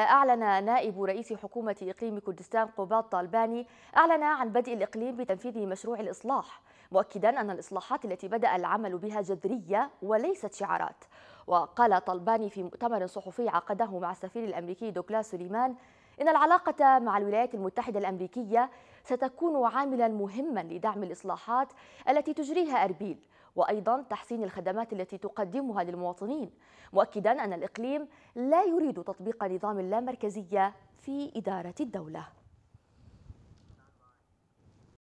أعلن نائب رئيس حكومة إقليم كردستان قباط طالباني أعلن عن بدء الإقليم بتنفيذ مشروع الإصلاح مؤكدا أن الإصلاحات التي بدأ العمل بها جذرية وليست شعارات وقال طالباني في مؤتمر صحفي عقده مع السفير الأمريكي دوكلاس سليمان إن العلاقة مع الولايات المتحدة الأمريكية ستكون عاملا مهما لدعم الإصلاحات التي تجريها أربيل وأيضا تحسين الخدمات التي تقدمها للمواطنين مؤكدا أن الإقليم لا يريد تطبيق نظام اللامركزية في إدارة الدولة